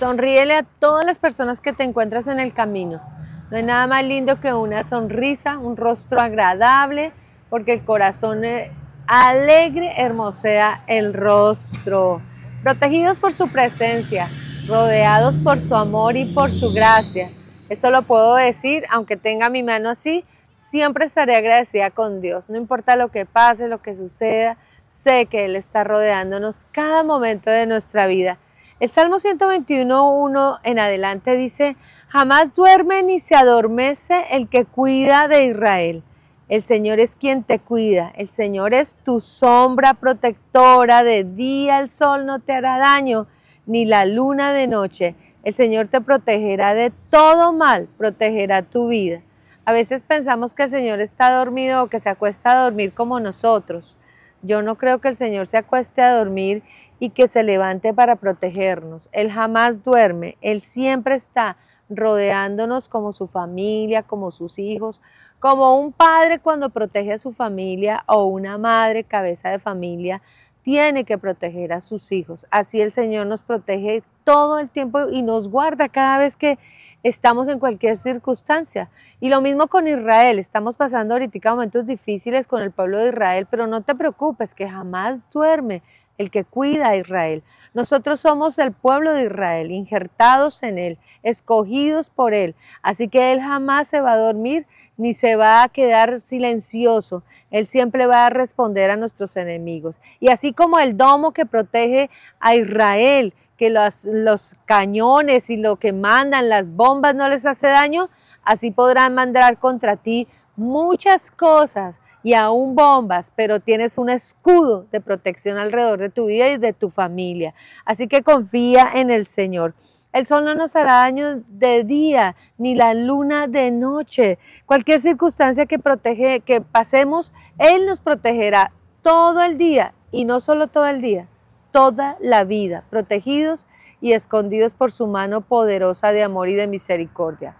Sonríele a todas las personas que te encuentras en el camino. No hay nada más lindo que una sonrisa, un rostro agradable, porque el corazón eh, alegre hermosea el rostro. Protegidos por su presencia, rodeados por su amor y por su gracia. Eso lo puedo decir, aunque tenga mi mano así, siempre estaré agradecida con Dios. No importa lo que pase, lo que suceda, sé que Él está rodeándonos cada momento de nuestra vida. El Salmo 121, en adelante dice, jamás duerme ni se adormece el que cuida de Israel. El Señor es quien te cuida, el Señor es tu sombra protectora, de día el sol no te hará daño, ni la luna de noche. El Señor te protegerá de todo mal, protegerá tu vida. A veces pensamos que el Señor está dormido o que se acuesta a dormir como nosotros. Yo no creo que el Señor se acueste a dormir y que se levante para protegernos. Él jamás duerme, Él siempre está rodeándonos como su familia, como sus hijos, como un padre cuando protege a su familia o una madre cabeza de familia tiene que proteger a sus hijos. Así el Señor nos protege todo el tiempo y nos guarda cada vez que estamos en cualquier circunstancia. Y lo mismo con Israel, estamos pasando ahorita momentos difíciles con el pueblo de Israel, pero no te preocupes, que jamás duerme el que cuida a Israel. Nosotros somos el pueblo de Israel, injertados en Él, escogidos por Él. Así que Él jamás se va a dormir ni se va a quedar silencioso. Él siempre va a responder a nuestros enemigos. Y así como el domo que protege a Israel, que los, los cañones y lo que mandan, las bombas no les hace daño, así podrán mandar contra ti muchas cosas y aún bombas, pero tienes un escudo de protección alrededor de tu vida y de tu familia. Así que confía en el Señor. El sol no nos hará daño de día, ni la luna de noche. Cualquier circunstancia que, protege, que pasemos, Él nos protegerá todo el día, y no solo todo el día, toda la vida, protegidos y escondidos por su mano poderosa de amor y de misericordia.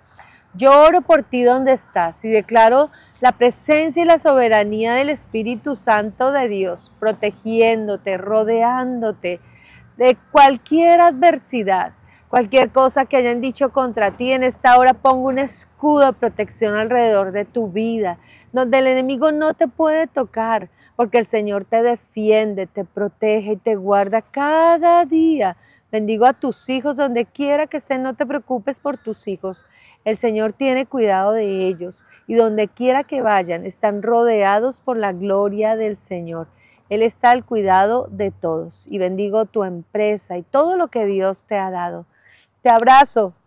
Yo oro por ti donde estás y declaro la presencia y la soberanía del Espíritu Santo de Dios, protegiéndote, rodeándote de cualquier adversidad, cualquier cosa que hayan dicho contra ti. En esta hora pongo un escudo de protección alrededor de tu vida, donde el enemigo no te puede tocar, porque el Señor te defiende, te protege y te guarda cada día. Bendigo a tus hijos donde quiera que estén, no te preocupes por tus hijos. El Señor tiene cuidado de ellos y donde quiera que vayan están rodeados por la gloria del Señor. Él está al cuidado de todos y bendigo tu empresa y todo lo que Dios te ha dado. Te abrazo,